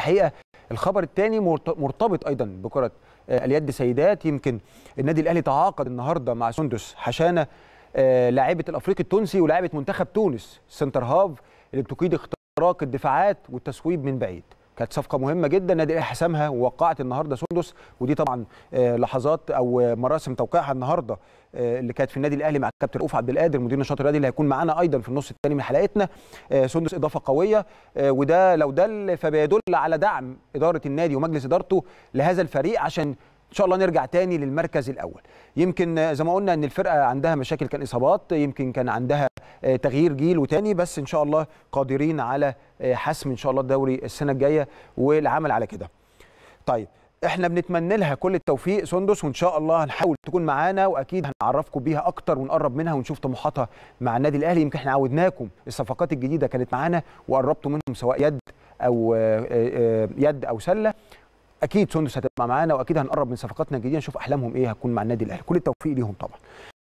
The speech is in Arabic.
الحقيقه الخبر الثاني مرتبط ايضا بكره آه، اليد سيدات يمكن النادي الاهلي تعاقد النهارده مع سندس حشانه آه، لاعبه الافريقي التونسي ولاعبه منتخب تونس سنتر هاف اللي بتقيد اختراق الدفاعات والتسويب من بعيد كانت صفقه مهمه جدا نادي الاهلي حسمها ووقعت النهارده سندس ودي طبعا آه، لحظات او مراسم توقيعها النهارده آه، اللي كانت في النادي الاهلي مع الكابتن رؤوف عبد القادر مدير نشاط الرياضي اللي هيكون معانا ايضا في النص الثاني من حلقتنا آه، سندس اضافه قويه وده لو دل فبيدل على دعم اداره النادي ومجلس ادارته لهذا الفريق عشان ان شاء الله نرجع تاني للمركز الاول يمكن زي ما قلنا ان الفرقه عندها مشاكل كان اصابات يمكن كان عندها آه، تغيير جيل وتاني بس ان شاء الله قادرين على آه، حسم ان شاء الله الدوري السنه الجايه والعمل على كده طيب احنا بنتمنى لها كل التوفيق سندس وان شاء الله هنحاول تكون معانا واكيد هنعرفكم بيها اكتر ونقرب منها ونشوف طموحاتها مع النادي الاهلي يمكن احنا عودناكم الصفقات الجديده كانت معانا وقربتوا منهم سواء يد او آه، يد او سله اكيد سندس هتبقى معانا واكيد هنقرب من صفقاتنا الجديده نشوف احلامهم ايه هتكون مع النادي الاهلي كل التوفيق ليهم طبعا